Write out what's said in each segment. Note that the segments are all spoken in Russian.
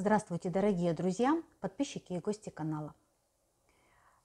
Здравствуйте, дорогие друзья, подписчики и гости канала.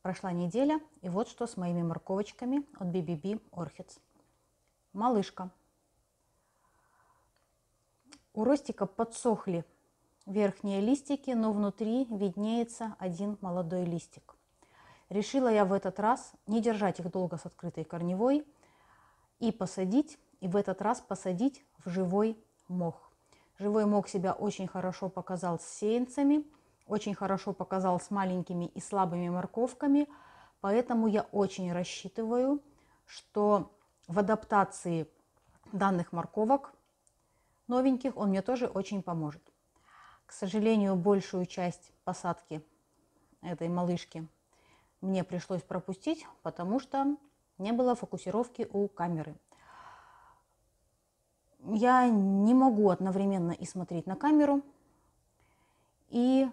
Прошла неделя, и вот что с моими морковочками от BBB Orchids. Малышка. У ростика подсохли верхние листики, но внутри виднеется один молодой листик. Решила я в этот раз не держать их долго с открытой корневой и посадить, и в этот раз посадить в живой мох. Живой мох себя очень хорошо показал с сеянцами, очень хорошо показал с маленькими и слабыми морковками, поэтому я очень рассчитываю, что в адаптации данных морковок новеньких он мне тоже очень поможет. К сожалению, большую часть посадки этой малышки мне пришлось пропустить, потому что не было фокусировки у камеры я не могу одновременно и смотреть на камеру, и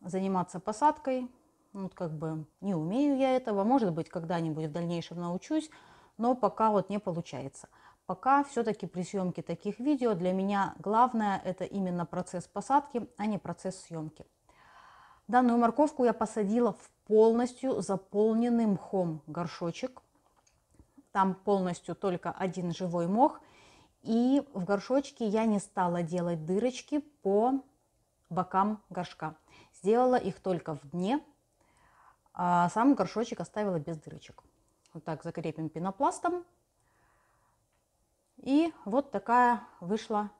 заниматься посадкой. Ну, вот как бы не умею я этого, может быть, когда-нибудь в дальнейшем научусь, но пока вот не получается. Пока все-таки при съемке таких видео для меня главное это именно процесс посадки, а не процесс съемки. Данную морковку я посадила в полностью заполненный мхом горшочек. Там полностью только один живой мох – и в горшочке я не стала делать дырочки по бокам горшка. Сделала их только в дне, а сам горшочек оставила без дырочек. Вот так закрепим пенопластом. И вот такая вышла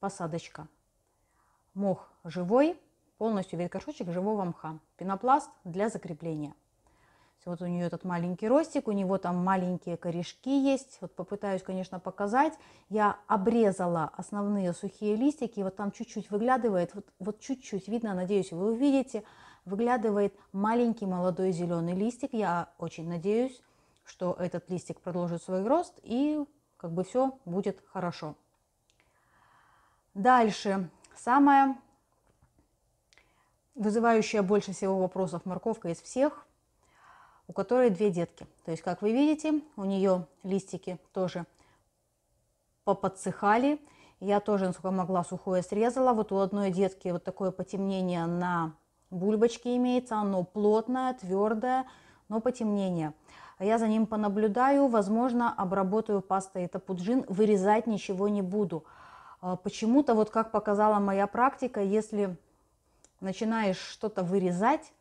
посадочка. Мох живой, полностью весь горшочек живого мха. Пенопласт для закрепления. Вот у нее этот маленький ростик, у него там маленькие корешки есть. Вот попытаюсь, конечно, показать. Я обрезала основные сухие листики, и вот там чуть-чуть выглядывает, вот, вот чуть-чуть видно, надеюсь, вы увидите, выглядывает маленький молодой зеленый листик. Я очень надеюсь, что этот листик продолжит свой рост, и как бы все будет хорошо. Дальше. самое вызывающая больше всего вопросов морковка из всех у которой две детки. То есть, как вы видите, у нее листики тоже поподсыхали. Я тоже, насколько могла, сухое срезала. Вот у одной детки вот такое потемнение на бульбочке имеется. Оно плотное, твердое, но потемнение. Я за ним понаблюдаю, возможно, обработаю пастой это пуджин вырезать ничего не буду. А почему-то, вот как показала моя практика, если начинаешь что-то вырезать,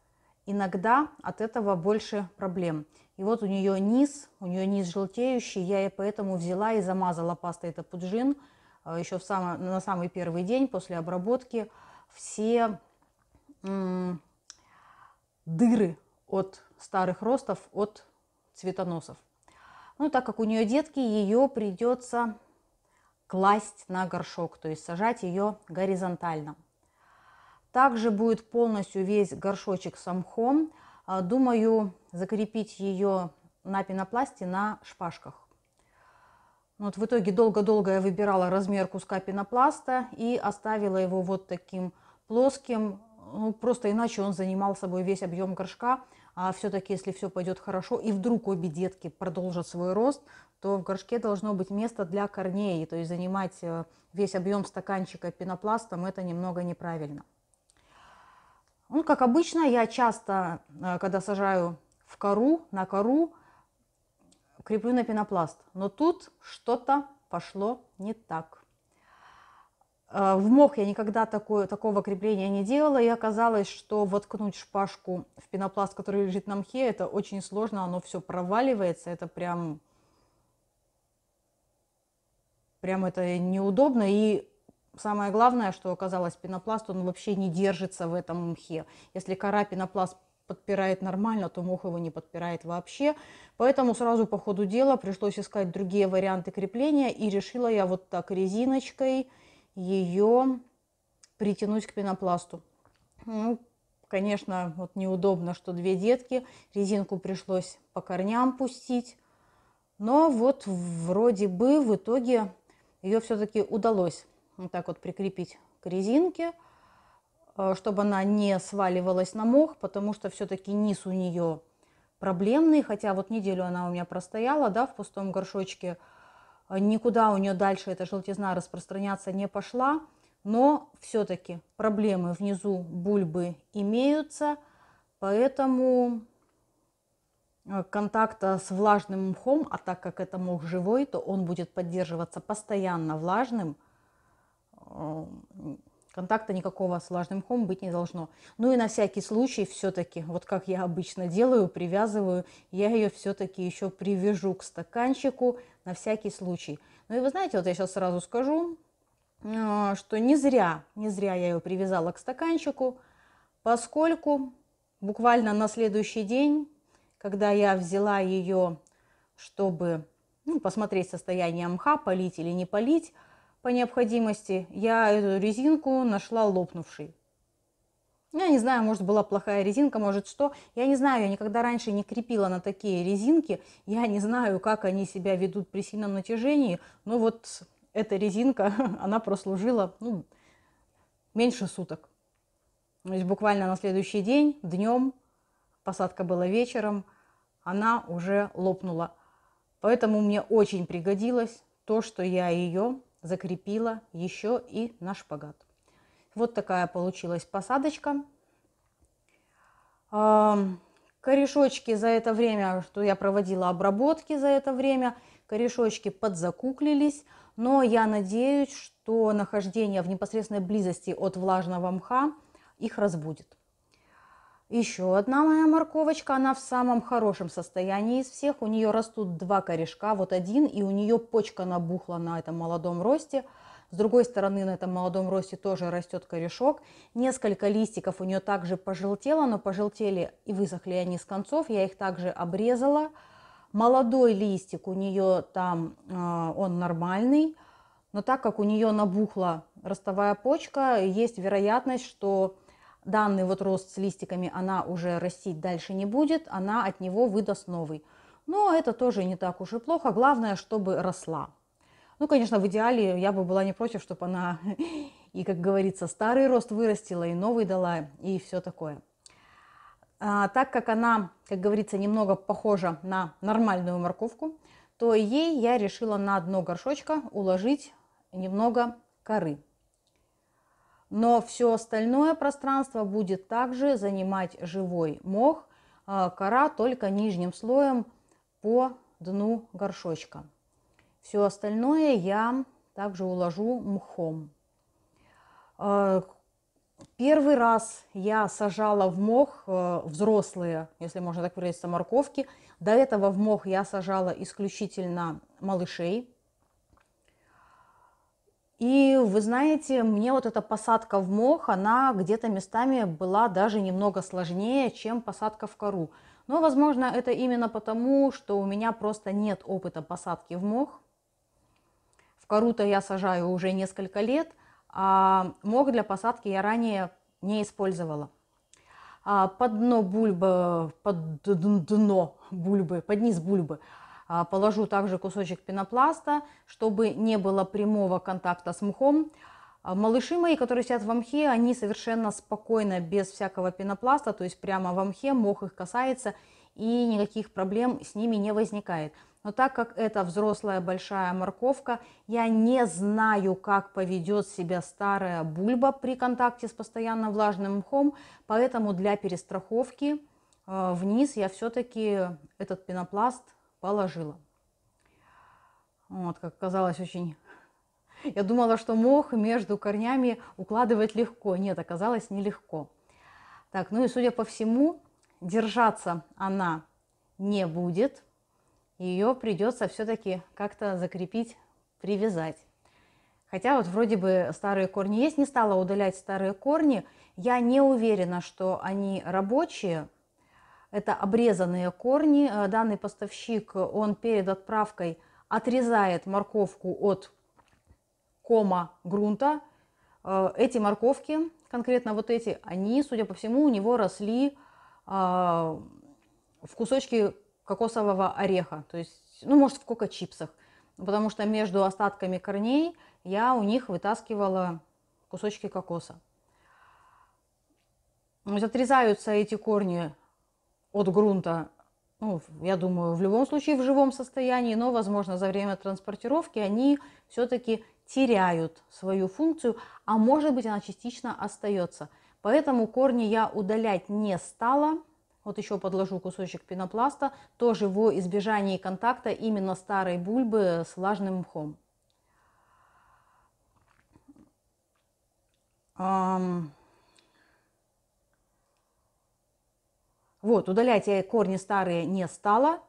иногда от этого больше проблем. И вот у нее низ, у нее низ желтеющий, я и поэтому взяла и замазала пастой это пуджин а, еще в сам, на самый первый день после обработки все м, дыры от старых ростов, от цветоносов. Ну, так как у нее детки, ее придется класть на горшок, то есть сажать ее горизонтально. Также будет полностью весь горшочек с мхом. А, думаю закрепить ее на пенопласте на шпажках. Ну вот в итоге долго-долго я выбирала размер куска пенопласта и оставила его вот таким плоским. Ну, просто иначе он занимал собой весь объем горшка. А все-таки, если все пойдет хорошо и вдруг обе детки продолжат свой рост, то в горшке должно быть место для корней. То есть занимать э, весь объем стаканчика пенопластом это немного неправильно. Ну, как обычно, я часто, э, когда сажаю в кору, на кору, креплю на пенопласт. Но тут что-то пошло не так. Э, в мох я никогда такое, такого крепления не делала, и оказалось, что воткнуть шпажку в пенопласт, который лежит на мхе, это очень сложно, оно все проваливается, это прям, прям это неудобно, и Самое главное, что оказалось, пенопласт, он вообще не держится в этом мхе. Если кора пенопласт подпирает нормально, то мох его не подпирает вообще. Поэтому сразу по ходу дела пришлось искать другие варианты крепления. И решила я вот так резиночкой ее притянуть к пенопласту. Ну, конечно, вот неудобно, что две детки. Резинку пришлось по корням пустить. Но вот вроде бы в итоге ее все-таки удалось вот так вот прикрепить к резинке, э, чтобы она не сваливалась на мох, потому что все-таки низ у нее проблемный, хотя вот неделю она у меня простояла, да, в пустом горшочке, никуда у нее дальше эта желтизна распространяться не пошла, но все-таки проблемы внизу бульбы имеются, поэтому э, контакта с влажным мхом, а так как это мох живой, то он будет поддерживаться постоянно влажным – контакта никакого с влажным мхом быть не должно. Ну и на всякий случай все-таки, вот как я обычно делаю, привязываю, я ее все-таки еще привяжу к стаканчику на всякий случай. Ну и вы знаете, вот я сейчас сразу скажу, а, что не зря, не зря я ее привязала к стаканчику, поскольку буквально на следующий день, когда я взяла ее, чтобы ну, посмотреть состояние мха, полить или не полить, по необходимости. Я эту резинку нашла лопнувшей. Ну, я не знаю, может была плохая резинка, может что. Я не знаю, я никогда раньше не крепила на такие резинки. Я не знаю, как они себя ведут при сильном натяжении. Но вот эта резинка, она прослужила ну, меньше суток. То есть буквально на следующий день, днем, посадка была вечером, она уже лопнула. Поэтому мне очень пригодилось то, что я ее закрепила еще и на шпагат. Вот такая получилась посадочка. Корешочки за это время, что я проводила обработки за это время, корешочки подзакуклились, но я надеюсь, что нахождение в непосредственной близости от влажного мха их разбудит. Еще одна моя морковочка, она в самом хорошем состоянии из всех. У нее растут два корешка, вот один, и у нее почка набухла на этом молодом росте. С другой стороны, на этом молодом росте тоже растет корешок. Несколько листиков у нее также пожелтело, но пожелтели и высохли они с концов. Я их также обрезала. Молодой листик у нее там, а, он нормальный. Но так как у нее набухла ростовая почка, есть вероятность, что данный вот рост с листиками она уже растить дальше не будет, она от него выдаст новый. Но это тоже не так уж и плохо, главное, чтобы росла. Ну, конечно, в идеале я бы была не против, чтобы она и, как говорится, старый рост вырастила, и новый дала, и все такое. А, так как она, как говорится, немного похожа на нормальную морковку, то ей я решила на дно горшочка уложить немного коры но все остальное пространство будет также занимать живой мох, а, кора только нижним слоем по дну горшочка. Все остальное я также уложу мхом. А, первый раз я сажала в мох а, взрослые, если можно так выразиться, морковки. До этого в мох я сажала исключительно малышей, и вы знаете, мне вот эта посадка в мох, она где-то местами была даже немного сложнее, чем посадка в кору. Но, возможно, это именно потому, что у меня просто нет опыта посадки в мох. В кору-то я сажаю уже несколько лет, а мох для посадки я ранее не использовала. А под дно бульбы, под дно бульбы, под низ бульбы – а, положу также кусочек пенопласта, чтобы не было прямого контакта с мхом. А, малыши мои, которые сидят в мхе, они совершенно спокойно, без всякого пенопласта, то есть прямо в мхе, мох их касается, и никаких проблем с ними не возникает. Но так как это взрослая большая морковка, я не знаю, как поведет себя старая бульба при контакте с постоянно влажным мхом, поэтому для перестраховки а, вниз я все-таки этот пенопласт положила. Вот, как казалось, очень... Я думала, что мох между корнями укладывать легко. Нет, оказалось нелегко. Так, ну и судя по всему, держаться она не будет. Ее придется все-таки как-то закрепить, привязать. Хотя вот вроде бы старые корни есть, не стала удалять старые корни. Я не уверена, что они рабочие, это обрезанные корни. Э, данный поставщик, он перед отправкой отрезает морковку от кома грунта. Э, эти морковки, конкретно вот эти, они, судя по всему, у него росли а, в кусочке кокосового ореха, то есть, ну, может, в кока-чипсах, потому что между остатками корней я у них вытаскивала кусочки кокоса. Отрезаются эти корни от грунта, ну, я думаю, в любом случае в живом состоянии, но, возможно, за время транспортировки они все-таки теряют свою функцию, а может быть она частично остается. Поэтому корни я удалять не стала. Вот еще подложу кусочек пенопласта, тоже во избежании контакта именно старой бульбы с влажным мхом. Вот, удалять я корни старые не стала,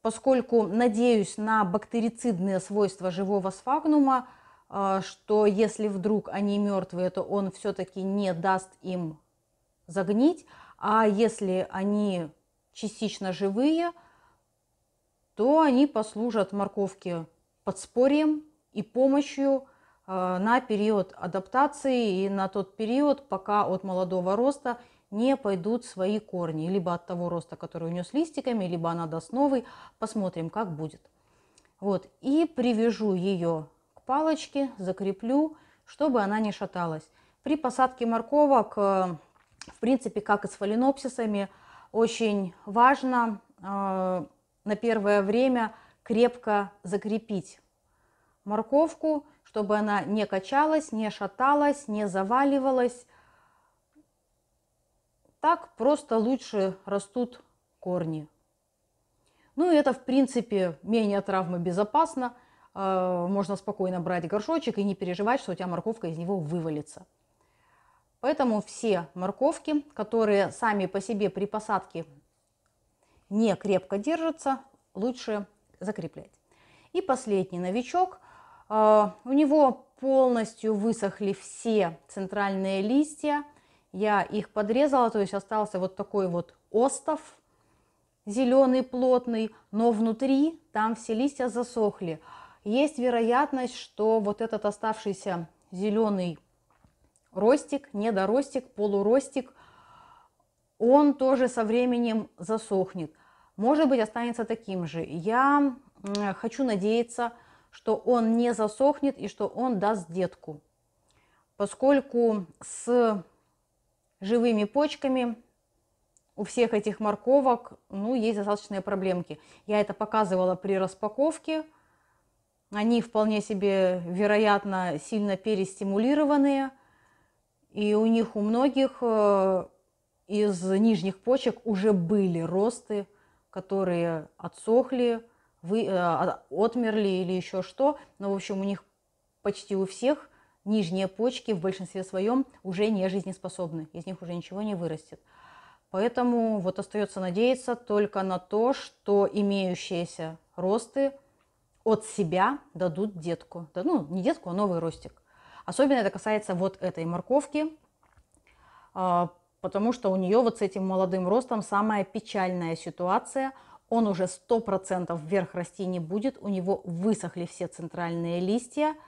поскольку надеюсь на бактерицидные свойства живого сфагнума, э, что если вдруг они мертвые, то он все-таки не даст им загнить, а если они частично живые, то они послужат морковке подспорьем и помощью э, на период адаптации и на тот период, пока от молодого роста – не пойдут свои корни, либо от того роста, который унес листиками, либо она даст новый. Посмотрим, как будет. Вот, и привяжу ее к палочке, закреплю, чтобы она не шаталась. При посадке морковок, э, в принципе, как и с фаленопсисами, очень важно э, на первое время крепко закрепить морковку, чтобы она не качалась, не шаталась, не заваливалась, так просто лучше растут корни. Ну и это, в принципе, менее травмы безопасно. А, можно спокойно брать горшочек и не переживать, что у тебя морковка из него вывалится. Поэтому все морковки, которые сами по себе при посадке не крепко держатся, лучше закреплять. И последний новичок. А, у него полностью высохли все центральные листья – я их подрезала, то есть остался вот такой вот остов, зеленый, плотный, но внутри там все листья засохли. Есть вероятность, что вот этот оставшийся зеленый ростик, недоростик, полуростик, он тоже со временем засохнет. Может быть, останется таким же. Я хочу надеяться, что он не засохнет и что он даст детку. Поскольку с живыми почками. У всех этих морковок, ну, есть достаточные проблемки. Я это показывала при распаковке. Они вполне себе, вероятно, сильно перестимулированные. И у них у многих э, из нижних почек уже были росты, которые отсохли, вы, э, отмерли или еще что. Но, в общем, у них почти у всех нижние почки в большинстве своем уже не жизнеспособны, из них уже ничего не вырастет. Поэтому вот остается надеяться только на то, что имеющиеся росты от себя дадут детку. Да, ну, не детку, а новый ростик. Особенно это касается вот этой морковки, а, потому что у нее вот с этим молодым ростом самая печальная ситуация. Он уже 100% вверх расти не будет, у него высохли все центральные листья –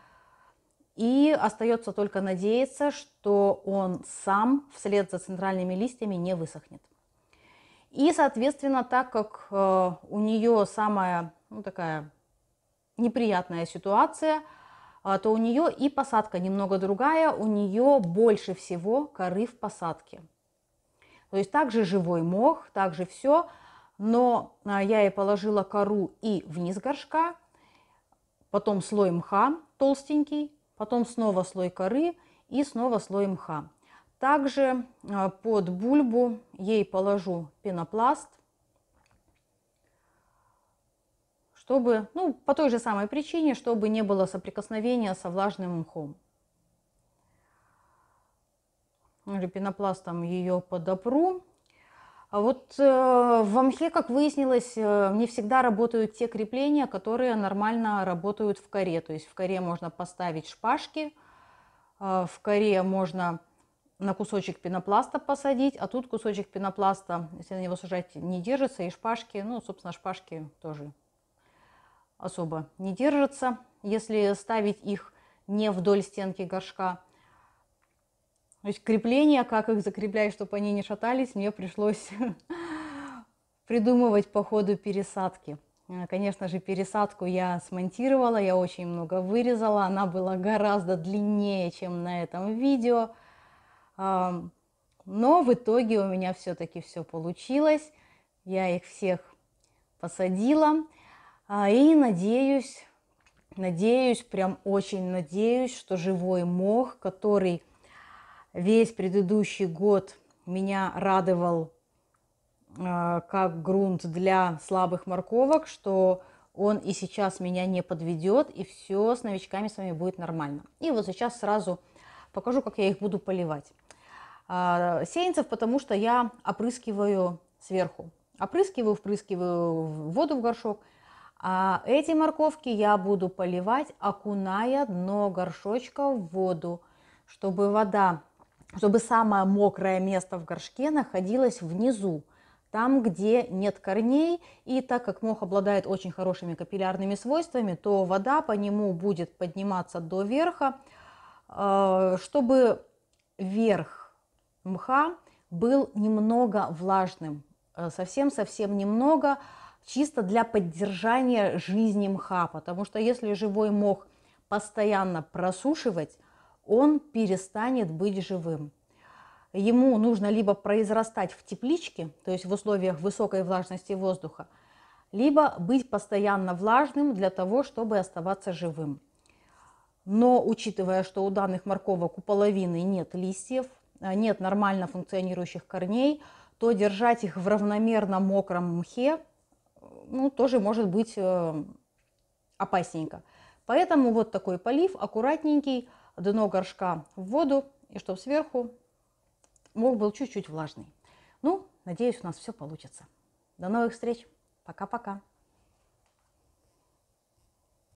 и остается только надеяться, что он сам вслед за центральными листьями не высохнет. И, соответственно, так как э, у нее самая ну, такая неприятная ситуация, э, то у нее и посадка немного другая, у нее больше всего коры в посадке. То есть также живой мох, также все, но э, я ей положила кору и вниз горшка, потом слой мха толстенький, потом снова слой коры и снова слой мха. Также э, под бульбу ей положу пенопласт, чтобы, ну, по той же самой причине, чтобы не было соприкосновения со влажным мхом. Пенопластом ее подопру а вот э, в Амхе, как выяснилось, э, не всегда работают те крепления, которые нормально работают в коре. То есть в коре можно поставить шпажки, э, в коре можно на кусочек пенопласта посадить, а тут кусочек пенопласта, если на него сажать, не держится, и шпажки, ну, собственно, шпажки тоже особо не держатся. Если ставить их не вдоль стенки горшка, то есть крепления, как их закреплять, чтобы они не шатались, мне пришлось придумывать по ходу пересадки. Э, конечно же, пересадку я смонтировала, я очень много вырезала, она была гораздо длиннее, чем на этом видео. Но в итоге у меня все-таки все получилось, я их всех посадила. А, и надеюсь, надеюсь, прям очень надеюсь, что живой мох, который Весь предыдущий год меня радовал э, как грунт для слабых морковок, что он и сейчас меня не подведет, и все с новичками с вами будет нормально. И вот сейчас сразу покажу, как я их буду поливать. Э, сеянцев, потому что я опрыскиваю сверху. Опрыскиваю, впрыскиваю воду в горшок. А эти морковки я буду поливать, окуная дно горшочка в воду, чтобы вода чтобы самое мокрое место в горшке находилось внизу, там, где нет корней, и так как мох обладает очень хорошими капиллярными свойствами, то вода по нему будет подниматься до верха, а, чтобы верх мха был немного влажным, совсем-совсем э, немного, чисто для поддержания жизни мха, потому что если живой мох постоянно просушивать, он перестанет быть живым. Ему нужно либо произрастать в тепличке, то есть в условиях высокой влажности воздуха, либо быть постоянно влажным для того, чтобы оставаться живым. Но учитывая, что у данных морковок у половины нет листьев, э, нет нормально функционирующих корней, то держать их в равномерно мокром мхе э, ну, тоже может быть э, опасненько. Поэтому вот такой полив, аккуратненький, дно горшка в воду, и чтобы сверху мох был чуть-чуть влажный. Ну, надеюсь, у нас все получится. До новых встреч. Пока-пока.